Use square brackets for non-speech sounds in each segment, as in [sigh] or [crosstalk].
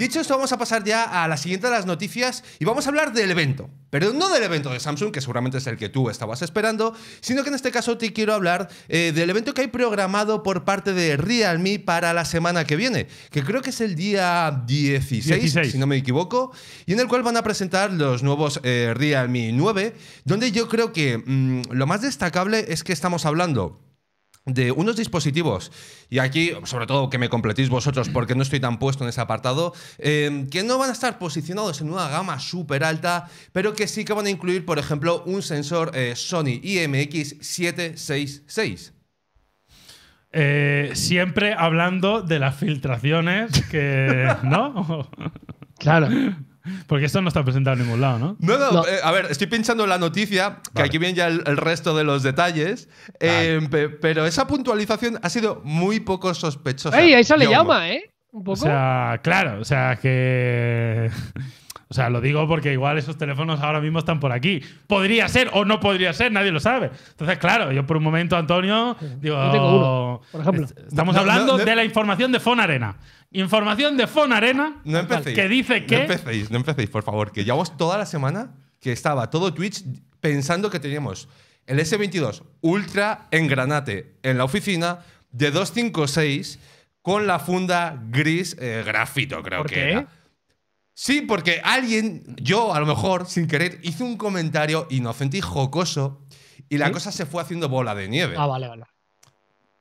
Dicho esto, vamos a pasar ya a la siguiente de las noticias y vamos a hablar del evento. Pero no del evento de Samsung, que seguramente es el que tú estabas esperando, sino que en este caso te quiero hablar eh, del evento que hay programado por parte de Realme para la semana que viene, que creo que es el día 16, si no me equivoco, y en el cual van a presentar los nuevos eh, Realme 9, donde yo creo que mm, lo más destacable es que estamos hablando de unos dispositivos, y aquí sobre todo que me completéis vosotros porque no estoy tan puesto en ese apartado, em, que no van a estar posicionados en una gama súper alta, pero que sí que van a incluir, por ejemplo, un sensor eh, Sony IMX766. Eh, siempre hablando de las filtraciones que... [laughs] ¿No? claro. [laughs] Porque esto no está presentado en ningún lado, ¿no? No, no, eh, a ver, estoy pinchando la noticia, que aquí viene ya el, resto de los detalles, eh, pero esa puntualización ha sido muy poco sospechosa. ¡Ey, ahí le llama, eh! O sea, claro, o sea que... O sea, lo digo porque igual esos teléfonos ahora mismo están por aquí. Podría ser o no podría ser, nadie lo sabe. Entonces, claro, yo por un momento, Antonio, digo. no tengo por ejemplo. Estamos hablando de la información de Fon Arena. Información de Fon Arena que dice que. No empecéis, no empecéis, por favor, que llevamos toda la semana que estaba todo Twitch pensando que teníamos el S22 Ultra en granate en la oficina de 256 con la funda gris eh, grafito, creo que era Sí, porque alguien, yo a lo mejor, sin querer, hizo un comentario inocente y jocoso y la cosa se fue haciendo bola de nieve. Ah, vale, vale.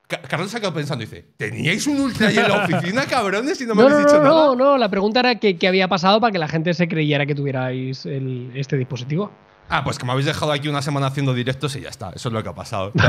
Carlos se ha quedado pensando y dice, ¿teníais un ultra en la [laughs] oficina, cabrones, y no me no, habéis dicho no, No, no, la pregunta era qué, había pasado para que la gente se creyera que tuvierais este dispositivo. Ah, pues que me habéis dejado aquí una semana haciendo directos y ya está. Eso es lo que ha pasado. [laughs]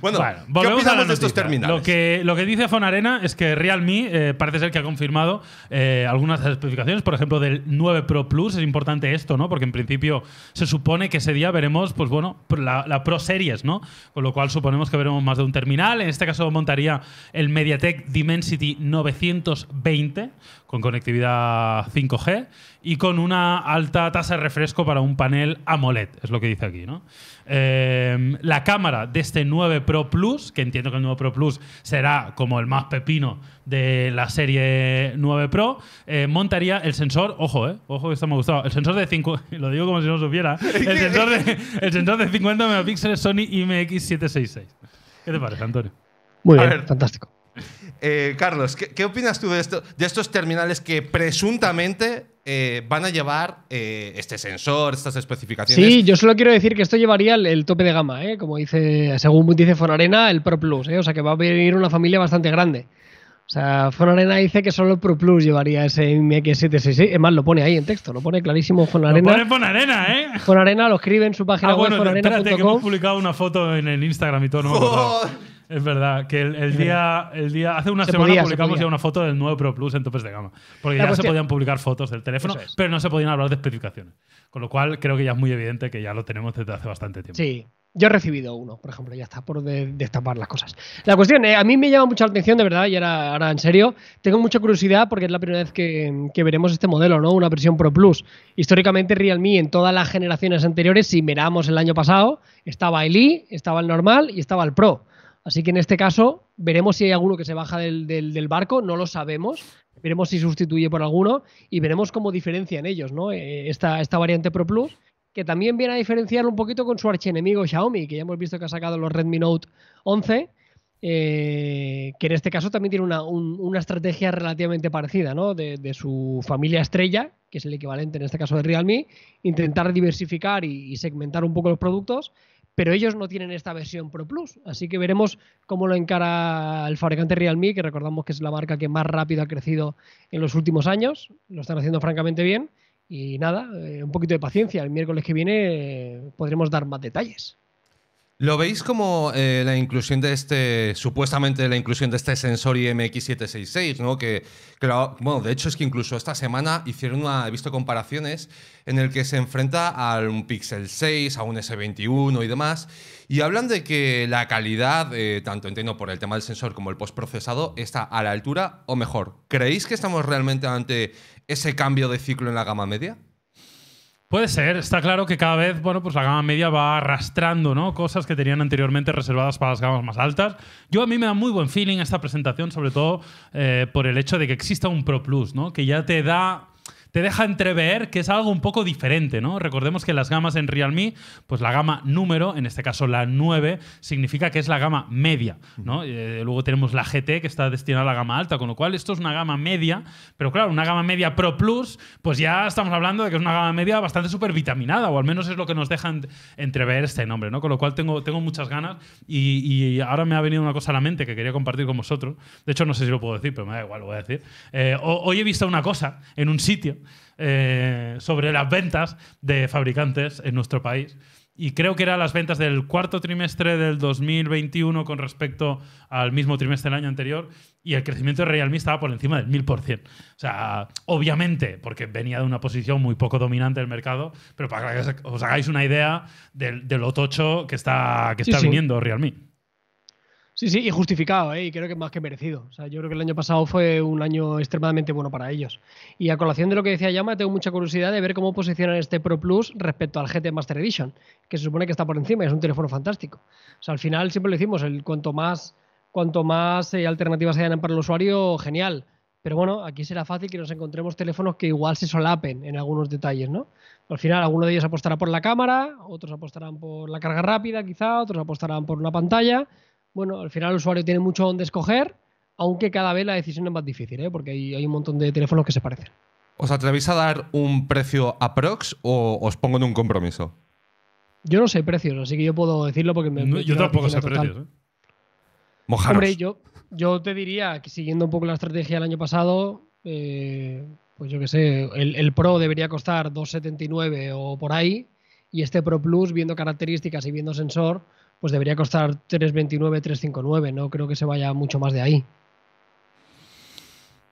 bueno, ¿qué opinamos de estos terminales? Lo que, lo que dice Fonarena es que Realme eh, parece ser que ha confirmado eh, algunas especificaciones, por ejemplo, del 9 Pro Plus. Es importante esto, ¿no? Porque en principio se supone que ese día veremos, pues bueno, la, Pro Series, ¿no? Con lo cual suponemos que veremos más de un terminal. En este caso montaría el MediaTek Dimensity 920 con conectividad 5G y con una alta tasa de refresco para un panel AMOLED, es lo que dice aquí, ¿no? Eh, la cámara de este 9 Pro Plus, que entiendo que el 9 Pro Plus será como el más pepino de la serie 9 Pro, eh, montaría el sensor, ojo, eh, ojo que esto me ha gustado, el sensor de 5, [laughs] lo digo como si no supiera, [laughs] el sensor de, 50 megapíxeles Sony IMX766. ¿Qué te parece, Antonio? Muy bien, fantástico. Eh, Carlos, ¿qué, opinas tú de, estos terminales que presuntamente eh, van a llevar eh, este sensor, estas especificaciones? Sí, yo solo quiero decir que esto llevaría el, tope de gama, como dice, según dice Fonarena, el Pro Plus, o sea que va a venir una familia bastante grande. O sea, Fonarena dice que solo el Pro Plus llevaría ese MX766. Es más, lo pone ahí en texto, lo pone clarísimo Fonarena. Lo pone Fonarena, ¿eh? Fonarena lo escribe en su página ah, web. Bueno, que hemos publicado una foto en el Instagram y todo. No es verdad, que el, día, el día. Hace una semana publicamos ya una foto del nuevo Pro Plus en topes de gama. Porque ya se podían publicar fotos del teléfono, pero no se podían hablar de especificaciones. Con lo cual, creo que ya es muy evidente que ya lo tenemos desde hace bastante tiempo. Sí. Yo he recibido uno, por ejemplo, ya está, por destapar las cosas. La cuestión, eh, a mí me llama mucho la atención, de verdad, y ahora, en serio, tengo mucha curiosidad porque es la primera vez que, que, veremos este modelo, ¿no? Una versión Pro Plus. Históricamente, Realme en todas las generaciones anteriores, si miramos el año pasado, estaba el i, estaba el normal y estaba el Pro. Así que en este caso veremos si hay alguno que se baja del, barco, no lo sabemos, veremos si sustituye por alguno y veremos cómo diferencian ellos ¿no? Eh, esta, variante Pro Plus, que también viene a diferenciar un poquito con su archienemigo Xiaomi, que ya hemos visto que ha sacado los Redmi Note 11, eh, que en este caso también tiene una, estrategia relativamente parecida, ¿no? De, su familia estrella, que es el equivalente en este caso de Realme, intentar diversificar y segmentar un poco los productos pero ellos no tienen esta versión Pro Plus, así que veremos cómo lo encara el fabricante Realme, que recordamos que es la marca que más rápido ha crecido en los últimos años, lo están haciendo francamente bien, y nada, eh, un poquito de paciencia, el miércoles que viene eh, podremos dar más detalles. ¿Lo veis como eh, la inclusión de este, supuestamente la inclusión de este sensor IMX766, ¿no? Que, claro, bueno, de hecho es que incluso esta semana hicieron una, he visto comparaciones en el que se enfrenta a un Pixel 6, a un S21 y demás, y hablan de que la calidad, eh, tanto entiendo por el tema del sensor como el postprocesado, está a la altura o mejor. ¿Creéis que estamos realmente ante ese cambio de ciclo en la gama media? Puede ser, está claro que cada vez, bueno, pues la gama media va arrastrando, ¿no? Cosas que tenían anteriormente reservadas para las gamas más altas. Yo a mí me da muy buen feeling esta presentación, sobre todo eh, por el hecho de que exista un Pro Plus, ¿no? Que ya te da te deja entrever que es algo un poco diferente, ¿no? Recordemos que las gamas en Realme, pues la gama número, en este caso la 9, significa que es la gama media, ¿no? Eh, luego tenemos la GT, que está destinada a la gama alta, con lo cual esto es una gama media, pero claro, una gama media Pro Plus, pues ya estamos hablando de que es una gama media bastante súper vitaminada, o al menos es lo que nos dejan entrever este nombre, ¿no? Con lo cual tengo, tengo muchas ganas y, ahora me ha venido una cosa a la mente que quería compartir con vosotros. De hecho, no sé si lo puedo decir, pero me da igual, lo voy a decir. Eh, hoy he visto una cosa en un sitio eh, sobre las ventas de fabricantes en nuestro país. Y creo que eran las ventas del cuarto trimestre del 2021 con respecto al mismo trimestre del año anterior. Y el crecimiento de Realme estaba por encima del 1000%. O sea, obviamente, porque venía de una posición muy poco dominante del mercado, pero para que os hagáis una idea de, lo tocho que está, que está viniendo Realme. Sí, sí, y justificado, ¿eh? y creo que más que merecido. yo creo que el año pasado fue un año extremadamente bueno para ellos. Y a colación de lo que decía Yama, tengo mucha curiosidad de ver cómo posicionan este Pro Plus respecto al GT Master Edition, que se supone que está por encima y es un teléfono fantástico. O sea, al final siempre lo decimos, el cuanto más, cuanto más eh, alternativas hayan para el usuario, genial. Pero bueno, aquí será fácil que nos encontremos teléfonos que igual se solapen en algunos detalles, ¿no? Al final, alguno de ellos apostará por la cámara, otros apostarán por la carga rápida, quizá, otros apostarán por una pantalla bueno, al final el usuario tiene mucho donde escoger, aunque cada vez la decisión es más difícil, ¿eh? porque hay, un montón de teléfonos que se parecen. ¿Os atrevéis a dar un precio a Prox o os pongo en un compromiso? Yo no sé precios, así que yo puedo decirlo porque me. yo tampoco sé precios. ¿eh? Hombre, yo, te diría que siguiendo un poco la estrategia del año pasado, eh, pues yo qué sé, el, el, Pro debería costar 2,79 o por ahí, y este Pro Plus, viendo características y viendo sensor, pues debería costar 3.29, 3.59, no creo que se vaya mucho más de ahí.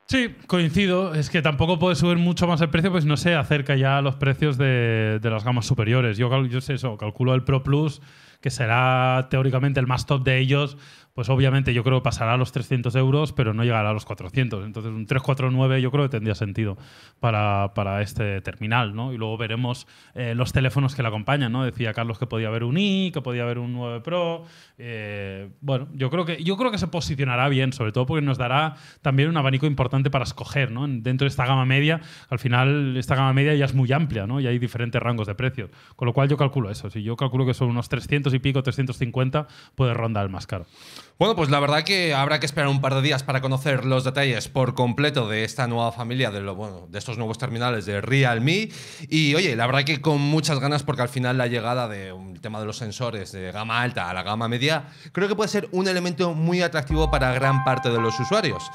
Sí, coincido. Es que tampoco puede subir mucho más el precio, pues no se acerca ya a los precios de, las gamas superiores. Yo, yo sé eso, calculo el Pro Plus que será teóricamente el más top de ellos, pues obviamente yo creo que pasará a los 300 euros, pero no llegará a los 400. Entonces un 349 yo creo que tendría sentido para, este terminal, ¿no? Y luego veremos eh, los teléfonos que le acompañan, ¿no? Decía Carlos que podía haber un i, que podía haber un 9 Pro. Eh, bueno, yo creo, que, yo creo que se posicionará bien, sobre todo porque nos dará también un abanico importante para escoger, ¿no? Dentro de esta gama media, al final esta gama media ya es muy amplia, ¿no? Y hay diferentes rangos de precios. Con lo cual yo calculo eso. Si yo calculo que son unos 300 y pico, 350, puede rondar el más caro. Bueno, pues la verdad que habrá que esperar un par de días para conocer los detalles por completo de esta nueva familia, de, de estos nuevos terminales de Realme. Y oye, la verdad que con muchas ganas, porque al final la llegada del um, un tema de los sensores de gama alta a la gama media, creo que puede ser un elemento muy atractivo para gran parte de los usuarios.